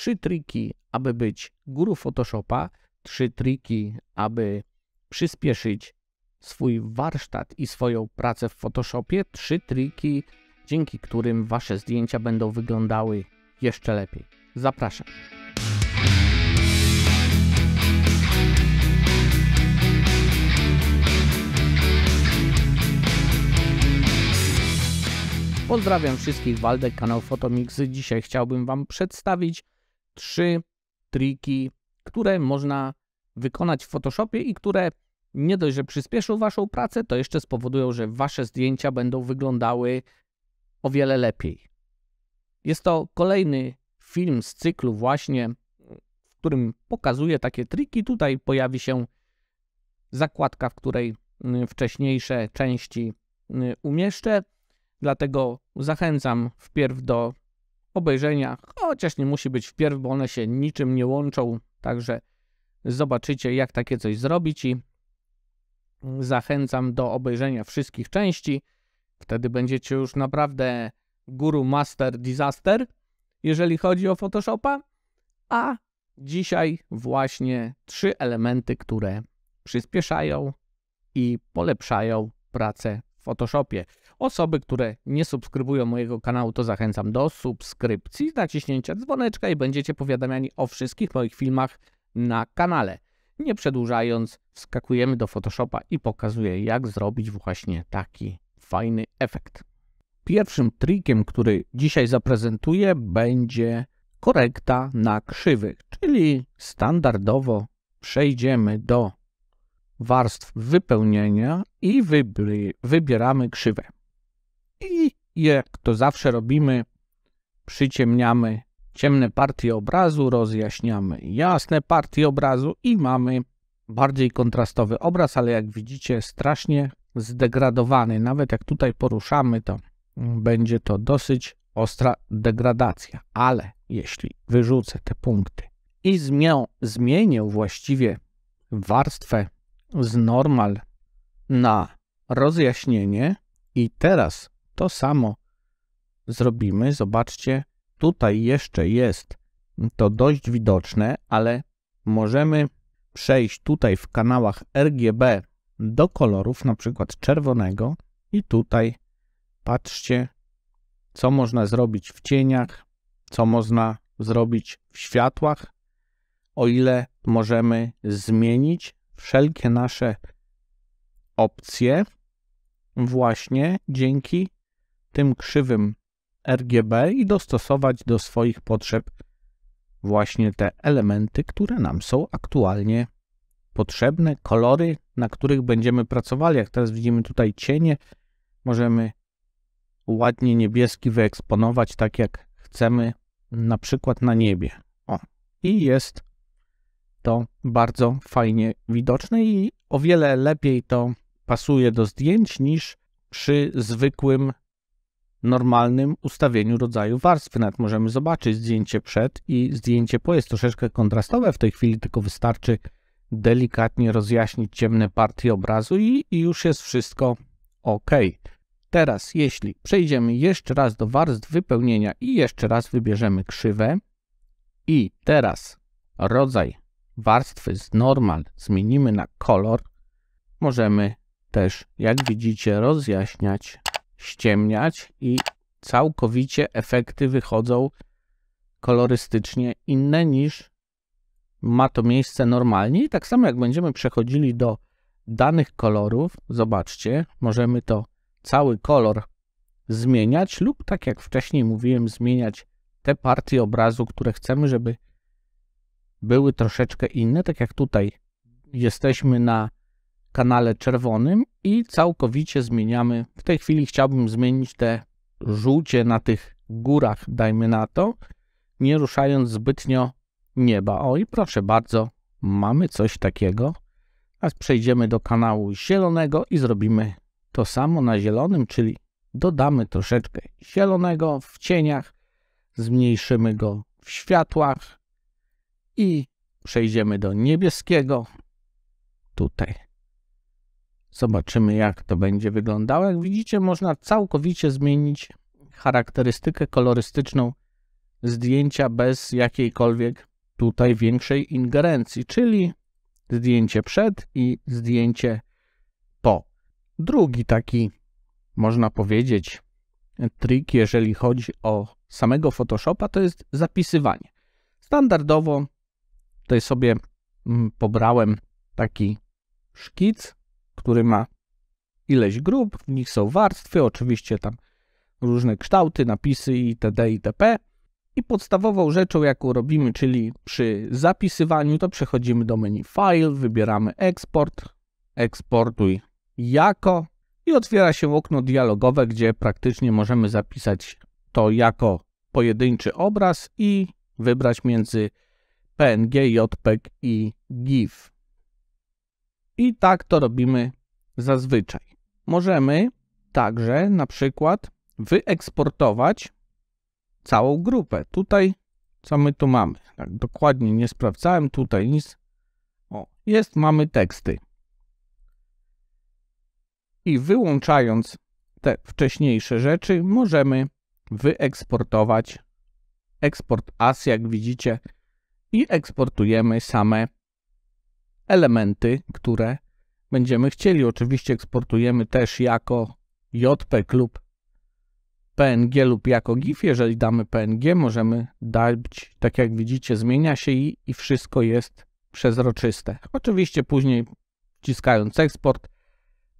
Trzy triki, aby być guru Photoshopa, trzy triki, aby przyspieszyć swój warsztat i swoją pracę w Photoshopie, trzy triki, dzięki którym Wasze zdjęcia będą wyglądały jeszcze lepiej. Zapraszam. Pozdrawiam wszystkich, Waldek, kanał Fotomix. Dzisiaj chciałbym Wam przedstawić trzy triki, które można wykonać w Photoshopie i które nie dość, że przyspieszą Waszą pracę, to jeszcze spowodują, że Wasze zdjęcia będą wyglądały o wiele lepiej. Jest to kolejny film z cyklu, właśnie w którym pokazuje takie triki. Tutaj pojawi się zakładka, w której y, wcześniejsze części y, umieszczę. Dlatego zachęcam wpierw do obejrzenia, chociaż nie musi być wpierw, bo one się niczym nie łączą, także zobaczycie jak takie coś zrobić i zachęcam do obejrzenia wszystkich części. Wtedy będziecie już naprawdę guru master disaster, jeżeli chodzi o Photoshopa. A dzisiaj właśnie trzy elementy, które przyspieszają i polepszają pracę w Photoshopie. Osoby, które nie subskrybują mojego kanału, to zachęcam do subskrypcji, naciśnięcia dzwoneczka i będziecie powiadamiani o wszystkich moich filmach na kanale. Nie przedłużając, wskakujemy do Photoshopa i pokazuję, jak zrobić właśnie taki fajny efekt. Pierwszym trikiem, który dzisiaj zaprezentuję, będzie korekta na krzywych, czyli standardowo przejdziemy do warstw wypełnienia i wybieramy krzywe. I jak to zawsze robimy, przyciemniamy ciemne partie obrazu, rozjaśniamy jasne partie obrazu i mamy bardziej kontrastowy obraz, ale jak widzicie strasznie zdegradowany. Nawet jak tutaj poruszamy, to będzie to dosyć ostra degradacja. Ale jeśli wyrzucę te punkty i zmię, zmienię właściwie warstwę z normal na rozjaśnienie i teraz to samo zrobimy. Zobaczcie, tutaj jeszcze jest to dość widoczne, ale możemy przejść tutaj w kanałach RGB do kolorów, na przykład czerwonego i tutaj patrzcie, co można zrobić w cieniach, co można zrobić w światłach, o ile możemy zmienić wszelkie nasze opcje właśnie dzięki tym krzywym RGB i dostosować do swoich potrzeb właśnie te elementy, które nam są aktualnie potrzebne, kolory, na których będziemy pracowali. Jak teraz widzimy tutaj cienie, możemy ładnie niebieski wyeksponować tak jak chcemy, na przykład na niebie. O, i jest to bardzo fajnie widoczne i o wiele lepiej to pasuje do zdjęć niż przy zwykłym normalnym ustawieniu rodzaju warstwy. Nawet możemy zobaczyć zdjęcie przed i zdjęcie po. Jest troszeczkę kontrastowe w tej chwili, tylko wystarczy delikatnie rozjaśnić ciemne partie obrazu i, i już jest wszystko ok. Teraz jeśli przejdziemy jeszcze raz do warstw wypełnienia i jeszcze raz wybierzemy krzywę i teraz rodzaj warstwy z normal zmienimy na kolor, możemy też jak widzicie rozjaśniać ściemniać i całkowicie efekty wychodzą kolorystycznie inne niż ma to miejsce normalnie. I tak samo jak będziemy przechodzili do danych kolorów, zobaczcie, możemy to cały kolor zmieniać lub tak jak wcześniej mówiłem, zmieniać te partie obrazu, które chcemy, żeby były troszeczkę inne, tak jak tutaj jesteśmy na kanale czerwonym i całkowicie zmieniamy. W tej chwili chciałbym zmienić te żółcie na tych górach, dajmy na to, nie ruszając zbytnio nieba. O i proszę bardzo, mamy coś takiego. Teraz przejdziemy do kanału zielonego i zrobimy to samo na zielonym, czyli dodamy troszeczkę zielonego w cieniach, zmniejszymy go w światłach i przejdziemy do niebieskiego tutaj Zobaczymy, jak to będzie wyglądało. Jak widzicie, można całkowicie zmienić charakterystykę kolorystyczną zdjęcia bez jakiejkolwiek tutaj większej ingerencji, czyli zdjęcie przed i zdjęcie po. Drugi taki, można powiedzieć, trik, jeżeli chodzi o samego Photoshopa, to jest zapisywanie. Standardowo tutaj sobie mm, pobrałem taki szkic który ma ileś grup, w nich są warstwy, oczywiście tam różne kształty, napisy itd. itp. I podstawową rzeczą, jaką robimy, czyli przy zapisywaniu, to przechodzimy do menu File, wybieramy Eksport, Eksportuj jako i otwiera się okno dialogowe, gdzie praktycznie możemy zapisać to jako pojedynczy obraz i wybrać między PNG, JPEG i GIF. I tak to robimy zazwyczaj. Możemy także na przykład wyeksportować całą grupę. Tutaj co my tu mamy? Tak, dokładnie nie sprawdzałem, tutaj nic. O, jest, mamy teksty. I wyłączając te wcześniejsze rzeczy, możemy wyeksportować eksport as, jak widzicie, i eksportujemy same elementy, które będziemy chcieli. Oczywiście eksportujemy też jako JPEG lub PNG lub jako GIF. Jeżeli damy PNG, możemy dać, tak jak widzicie, zmienia się i, i wszystko jest przezroczyste. Oczywiście później wciskając eksport,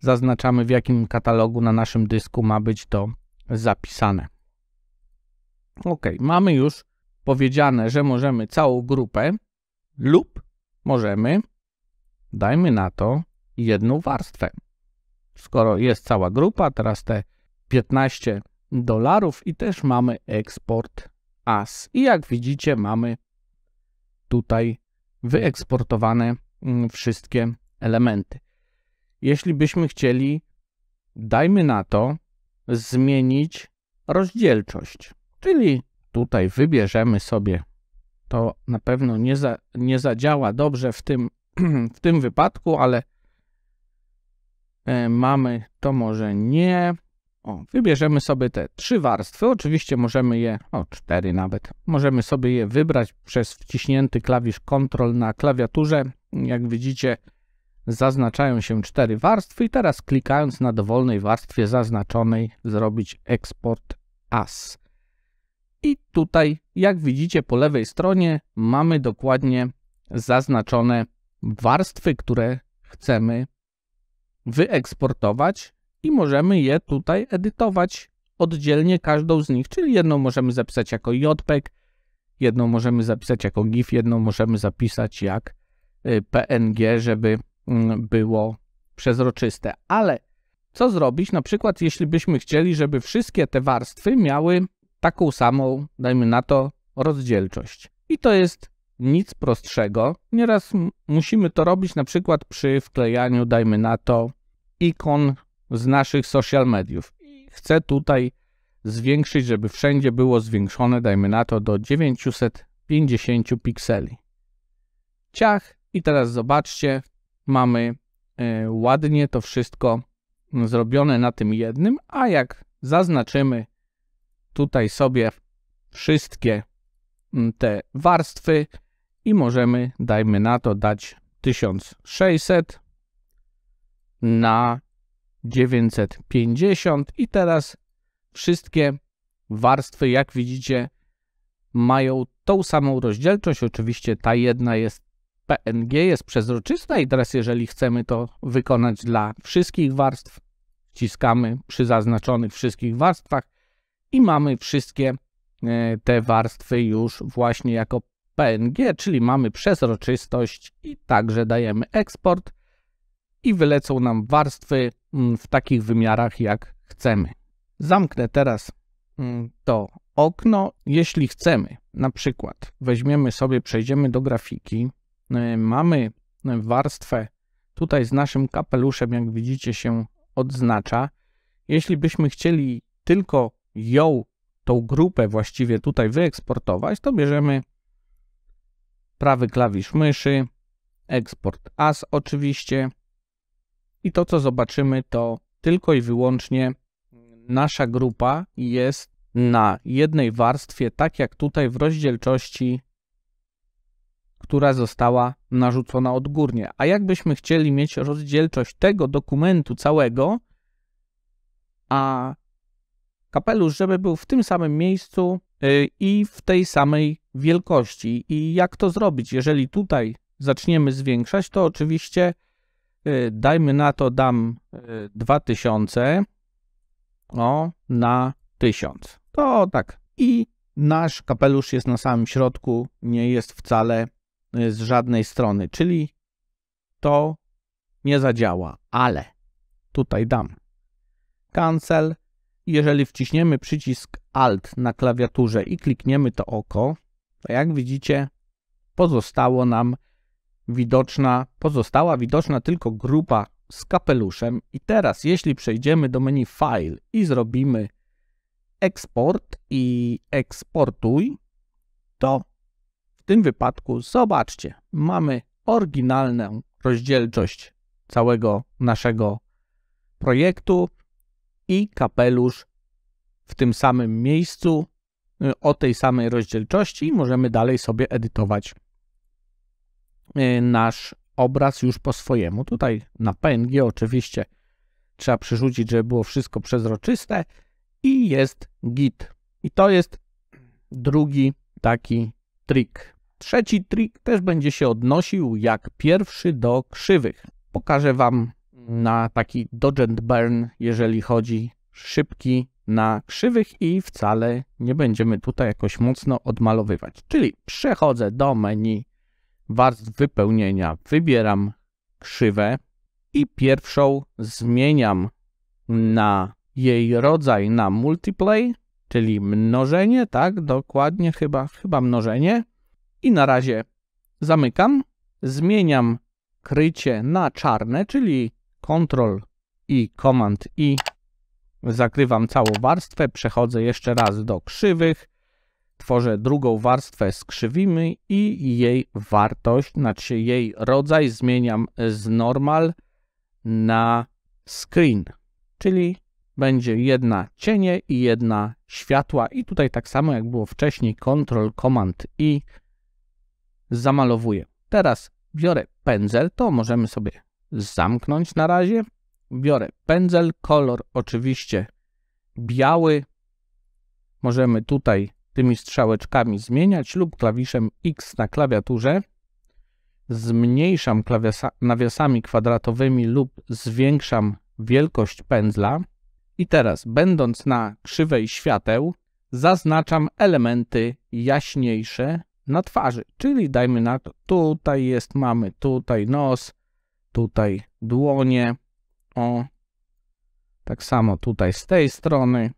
zaznaczamy w jakim katalogu na naszym dysku ma być to zapisane. Ok, mamy już powiedziane, że możemy całą grupę lub możemy dajmy na to jedną warstwę. Skoro jest cała grupa, teraz te 15 dolarów i też mamy eksport AS. I jak widzicie, mamy tutaj wyeksportowane mm, wszystkie elementy. Jeśli byśmy chcieli, dajmy na to, zmienić rozdzielczość, czyli tutaj wybierzemy sobie, to na pewno nie, za, nie zadziała dobrze w tym w tym wypadku, ale e, mamy to może nie. O, wybierzemy sobie te trzy warstwy. Oczywiście możemy je, o cztery nawet, możemy sobie je wybrać przez wciśnięty klawisz Ctrl na klawiaturze. Jak widzicie, zaznaczają się cztery warstwy i teraz klikając na dowolnej warstwie zaznaczonej zrobić eksport as. I tutaj, jak widzicie po lewej stronie, mamy dokładnie zaznaczone warstwy, które chcemy wyeksportować i możemy je tutaj edytować oddzielnie każdą z nich, czyli jedną możemy zapisać jako JPEG, jedną możemy zapisać jako GIF, jedną możemy zapisać jak y, PNG, żeby mm, było przezroczyste. Ale co zrobić, na przykład jeśli byśmy chcieli, żeby wszystkie te warstwy miały taką samą, dajmy na to, rozdzielczość. I to jest nic prostszego. Nieraz musimy to robić na przykład przy wklejaniu, dajmy na to, ikon z naszych social mediów. Chcę tutaj zwiększyć, żeby wszędzie było zwiększone, dajmy na to, do 950 pikseli. Ciach i teraz zobaczcie, mamy e, ładnie to wszystko zrobione na tym jednym, a jak zaznaczymy tutaj sobie wszystkie te warstwy, i możemy, dajmy na to, dać 1600 na 950 i teraz wszystkie warstwy, jak widzicie, mają tą samą rozdzielczość. Oczywiście ta jedna jest PNG, jest przezroczysta i teraz jeżeli chcemy to wykonać dla wszystkich warstw, wciskamy przy zaznaczonych wszystkich warstwach i mamy wszystkie e, te warstwy już właśnie jako PNG, czyli mamy przezroczystość i także dajemy eksport i wylecą nam warstwy mm, w takich wymiarach, jak chcemy. Zamknę teraz mm, to okno. Jeśli chcemy, na przykład weźmiemy sobie, przejdziemy do grafiki, e, mamy warstwę tutaj z naszym kapeluszem, jak widzicie, się odznacza. Jeśli byśmy chcieli tylko ją, tą grupę właściwie tutaj wyeksportować, to bierzemy prawy klawisz myszy, eksport as oczywiście. I to co zobaczymy to tylko i wyłącznie nasza grupa jest na jednej warstwie, tak jak tutaj w rozdzielczości, która została narzucona odgórnie. A jakbyśmy chcieli mieć rozdzielczość tego dokumentu całego, a kapelusz, żeby był w tym samym miejscu, Y, i w tej samej wielkości. I jak to zrobić? Jeżeli tutaj zaczniemy zwiększać, to oczywiście y, dajmy na to, dam 2000 y, o, na 1000. To tak. I nasz kapelusz jest na samym środku, nie jest wcale z żadnej strony, czyli to nie zadziała, ale tutaj dam cancel jeżeli wciśniemy przycisk Alt na klawiaturze i klikniemy to oko, to jak widzicie pozostało nam widoczna, pozostała widoczna tylko grupa z kapeluszem i teraz jeśli przejdziemy do menu File i zrobimy eksport i eksportuj, to w tym wypadku zobaczcie, mamy oryginalną rozdzielczość całego naszego projektu i kapelusz w tym samym miejscu y, o tej samej rozdzielczości i możemy dalej sobie edytować y, nasz obraz już po swojemu. Tutaj na PNG oczywiście trzeba przerzucić, żeby było wszystko przezroczyste i jest git. I to jest drugi taki trik. Trzeci trik też będzie się odnosił jak pierwszy do krzywych. Pokażę Wam na taki dodge and burn, jeżeli chodzi szybki na krzywych i wcale nie będziemy tutaj jakoś mocno odmalowywać. Czyli przechodzę do menu warstw wypełnienia, wybieram krzywe i pierwszą zmieniam na jej rodzaj na multiplay, czyli mnożenie, tak, dokładnie chyba, chyba mnożenie. I na razie zamykam, zmieniam krycie na czarne, czyli Ctrl i Command I. Zakrywam całą warstwę, przechodzę jeszcze raz do krzywych, tworzę drugą warstwę z krzywymi i jej wartość, znaczy jej rodzaj zmieniam z normal na screen, czyli będzie jedna cienie i jedna światła i tutaj tak samo jak było wcześniej Ctrl, Command i zamalowuję. Teraz biorę pędzel, to możemy sobie zamknąć na razie. Biorę pędzel, kolor oczywiście biały. Możemy tutaj tymi strzałeczkami zmieniać lub klawiszem X na klawiaturze. Zmniejszam nawiasami kwadratowymi lub zwiększam wielkość pędzla. I teraz, będąc na krzywej świateł, zaznaczam elementy jaśniejsze na twarzy, czyli dajmy na to, tutaj jest, mamy tutaj nos, tutaj dłonie, o, tak samo tutaj z tej strony.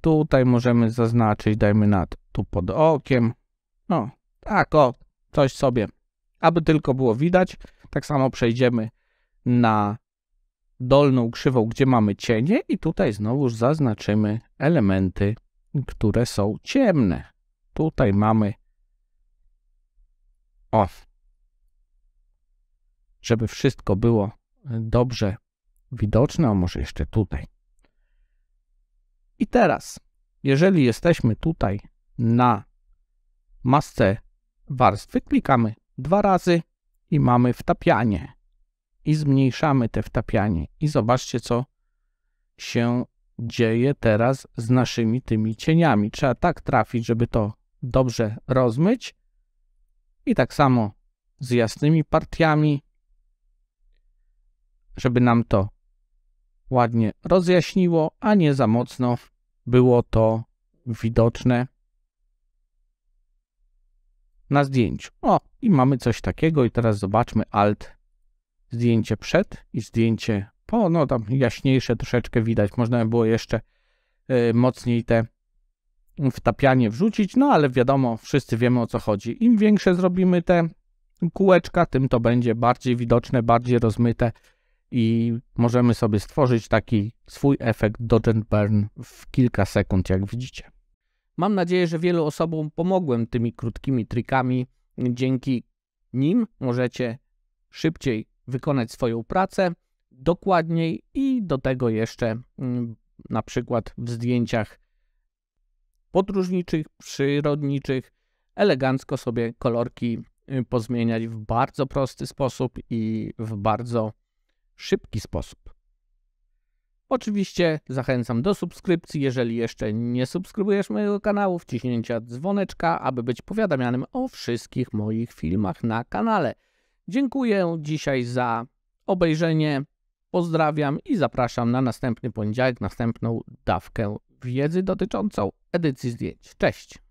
Tutaj możemy zaznaczyć, dajmy nad tu pod okiem. No, tak, o, coś sobie, aby tylko było widać. Tak samo przejdziemy na dolną krzywą, gdzie mamy cienie i tutaj znowuż zaznaczymy elementy, które są ciemne. Tutaj mamy o żeby wszystko było e, dobrze widoczne, a może jeszcze tutaj. I teraz, jeżeli jesteśmy tutaj na masce warstwy, klikamy dwa razy i mamy wtapianie. I zmniejszamy te wtapianie. I zobaczcie, co się dzieje teraz z naszymi tymi cieniami. Trzeba tak trafić, żeby to dobrze rozmyć. I tak samo z jasnymi partiami żeby nam to ładnie rozjaśniło, a nie za mocno było to widoczne na zdjęciu. O, i mamy coś takiego i teraz zobaczmy alt zdjęcie przed i zdjęcie po. No tam jaśniejsze troszeczkę widać. Można by było jeszcze y, mocniej te wtapianie wrzucić, no ale wiadomo, wszyscy wiemy o co chodzi. Im większe zrobimy te kółeczka, tym to będzie bardziej widoczne, bardziej rozmyte, i możemy sobie stworzyć taki swój efekt dodge and burn w kilka sekund, jak widzicie. Mam nadzieję, że wielu osobom pomogłem tymi krótkimi trikami. Dzięki nim możecie szybciej wykonać swoją pracę, dokładniej i do tego jeszcze mm, na przykład w zdjęciach podróżniczych, przyrodniczych, elegancko sobie kolorki y, pozmieniać w bardzo prosty sposób i w bardzo szybki sposób. Oczywiście zachęcam do subskrypcji, jeżeli jeszcze nie subskrybujesz mojego kanału, wciśnięcia dzwoneczka, aby być powiadamianym o wszystkich moich filmach na kanale. Dziękuję dzisiaj za obejrzenie, pozdrawiam i zapraszam na następny poniedziałek, następną dawkę wiedzy dotyczącą edycji zdjęć. Cześć!